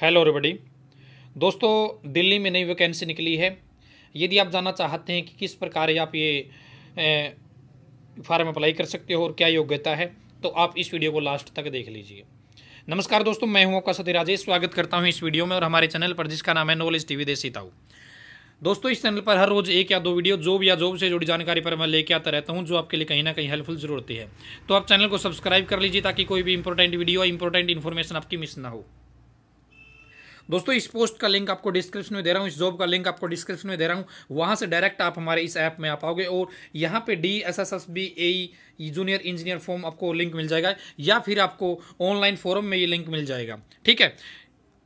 Hello everybody दोस्तों दिल्ली में नई वैकेंसी निकली है यदि आप जानना चाहते हैं कि किस प्रकार आप ये फॉर्म अप्लाई कर सकते हो और क्या योग्यता है तो आप इस वीडियो को लास्ट तक देख लीजिए नमस्कार दोस्तों मैं हूं आपका सती राजेश स्वागत करता हूं इस वीडियो में और हमारे चैनल पर जिसका नाम है नॉलेज टीवी देसी ताऊ दोस्तों इस चैनल पर हर रोज एक या दो वीडियो जॉब या जॉब से जुड़ी जानकारी पर मैं लेके आता रहता हूँ जो आपके लिए कहीं ना कहीं हेल्पफुल जरूर होती है तो आप चैनल को सब्सक्राइब कर लीजिए ताकि कोई भी इंपॉर्टेंट वीडियो इंपॉर्टेंट इन्फॉर्मेशन आपकी मिस ना हो दोस्तों इस पोस्ट का लिंक आपको डिस्क्रिप्शन में दे रहा हूँ इस जॉब का लिंक आपको डिस्क्रिप्शन में दे रहा हूँ वहाँ से डायरेक्ट आप हमारे इस ऐप में आ पाओगे और यहाँ पे D S S S B A junior engineer form आपको लिंक मिल जाएगा या फिर आपको ऑनलाइन फॉरम में ये लिंक मिल जाएगा ठीक है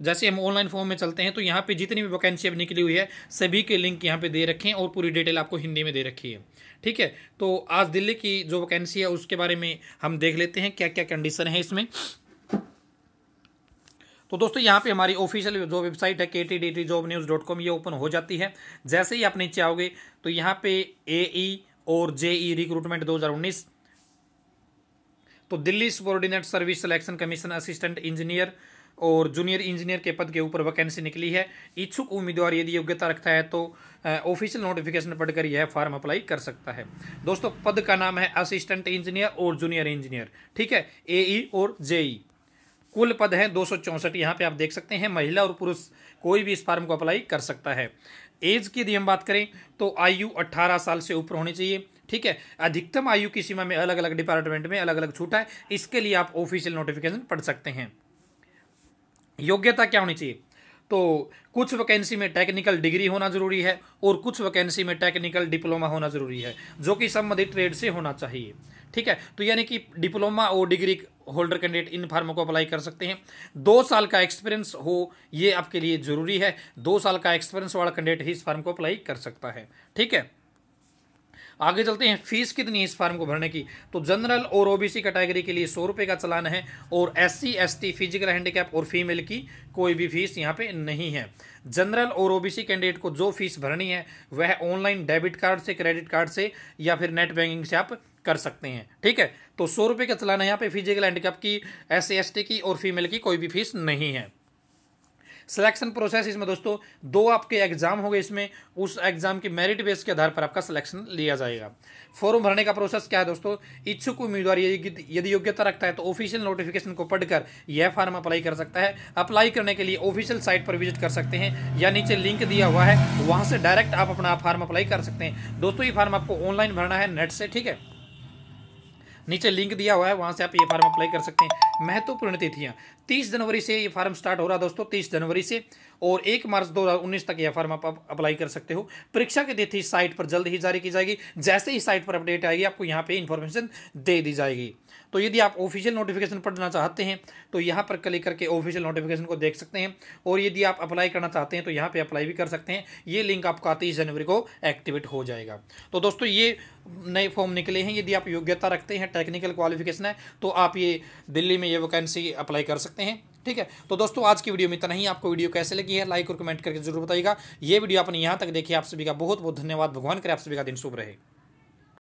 जैसे हम ऑनलाइन फॉर्म में चलते हैं तो यहाँ पे जितनी भी वैकेंसी अब निकली हुई है सभी के लिंक यहाँ पे दे रखे हैं और पूरी डिटेल आपको हिंदी में दे रखी है ठीक है तो आज दिल्ली की जो वैकेंसी है उसके बारे में हम देख लेते हैं क्या क्या कंडीशन है इसमें तो दोस्तों यहाँ पे हमारी ऑफिशियल जो वेबसाइट है के T D T job news dot com ये ओपन हो जाती है जैसे ही आप नीचे आओगे तो यहाँ पे ए ई e और जे ई रिक्रूटमेंट 2019 तो Delhi subordinate service selection commission assistant engineer और जूनियर इंजीनियर के पद के ऊपर वैकेंसी निकली है इच्छुक उम्मीदवार यदि योग्यता रखता है तो ऑफिशियल नोटिफिकेशन पढ़कर यह फॉर्म अप्लाई कर सकता है दोस्तों पद का नाम है असिस्टेंट इंजीनियर और जूनियर इंजीनियर ठीक है ए ई e और जेई e। कुल पद हैं दो सौ चौंसठ यहाँ पर आप देख सकते हैं महिला और पुरुष कोई भी इस फॉर्म को अप्लाई कर सकता है एज की यदि हम बात करें तो आयु 18 साल से ऊपर होनी चाहिए ठीक है अधिकतम आयु की सीमा में अलग अलग डिपार्टमेंट में अलग अलग छूट है इसके लिए आप ऑफिशियल नोटिफिकेशन पढ़ सकते हैं योग्यता क्या होनी चाहिए तो कुछ वैकेंसी में टेक्निकल डिग्री होना जरूरी है और कुछ वैकेंसी में टेक्निकल डिप्लोमा होना जरूरी है जो कि संबंधित ट्रेड से होना चाहिए ठीक है तो यानी कि डिप्लोमा और डिग्री होल्डर कैंडिडेट इन फार्म को अप्लाई कर सकते हैं दो साल का एक्सपीरियंस हो ये आपके लिए जरूरी है दो साल का एक्सपीरियंस वाला कैंडिडेट ही इस फार्म को अप्लाई कर सकता है ठीक है आगे चलते हैं फीस कितनी है इस फार्म को भरने की तो जनरल और ओबीसी कैटेगरी के लिए सौ रुपये का चलान है और S C S T physical handicap और फीमेल की कोई भी फीस यहाँ पे नहीं है जनरल और ओबीसी कैंडिडेट को जो फीस भरनी है वह ऑनलाइन डेबिट कार्ड से क्रेडिट कार्ड से या फिर नेट बैंकिंग से आप कर सकते हैं ठीक है तो सौ रुपये का चलान है यहाँ पे फिजिकल हैंडीकैप की एस सी एस टी की और फीमेल की कोई भी फीस नहीं है सिलेक्शन प्रोसेस इसमें दोस्तों दो आपके एग्जाम होंगे इसमें उस एग्जाम के मेरिट बेस के आधार पर आपका सिलेक्शन लिया जाएगा फॉर्म भरने का प्रोसेस क्या है दोस्तों इच्छुक उम्मीदवार यदि योग्यता रखता है तो ऑफिशियल नोटिफिकेशन को पढ़कर यह फॉर्म अप्लाई कर सकता है अप्लाई करने के लिए ऑफिशियल साइट पर विजिट कर सकते हैं या नीचे लिंक दिया हुआ है वहां से डायरेक्ट आप अपना फार्म अप्लाई कर सकते हैं दोस्तों ये फॉर्म आपको ऑनलाइन भरना है नेट से ठीक है नीचे लिंक दिया हुआ है वहां से आप ये फार्म अप्लाई कर सकते हैं महत्वपूर्ण तिथियां तीस जनवरी से ये फार्म स्टार्ट हो रहा है दोस्तों तीस जनवरी से और एक मार्च 2019 तक यह फार्म आप अप्लाई कर सकते हो परीक्षा की तिथि साइट पर जल्द ही जारी की जाएगी जैसे ही साइट पर अपडेट आएगी आपको यहाँ पे इन्फॉर्मेशन दे दी जाएगी तो यदि आप ऑफिशियल नोटिफिकेशन पढ़ना चाहते हैं तो यहाँ पर क्लिक करके ऑफिशियल नोटिफिकेशन को देख सकते हैं और यदि आप अप्लाई करना चाहते हैं तो यहाँ पर अप्लाई भी कर सकते हैं ये लिंक आपका तीस जनवरी को एक्टिवेट हो जाएगा तो दोस्तों ये नए फॉर्म निकले हैं यदि आप योग्यता रखते हैं टेक्निकल क्वालिफिकेशन है तो आप ये दिल्ली में ये वैकेंसी अप्लाई कर सकते हैं ठीक है तो दोस्तों आज की वीडियो में इतना ही आपको वीडियो कैसे लगी है लाइक और कमेंट करके जरूर बताइएगा ये वीडियो आपने यहाँ तक देखिए आप सभी का बहुत बहुत धन्यवाद भगवान करे आप सभी का दिन शुभ रहे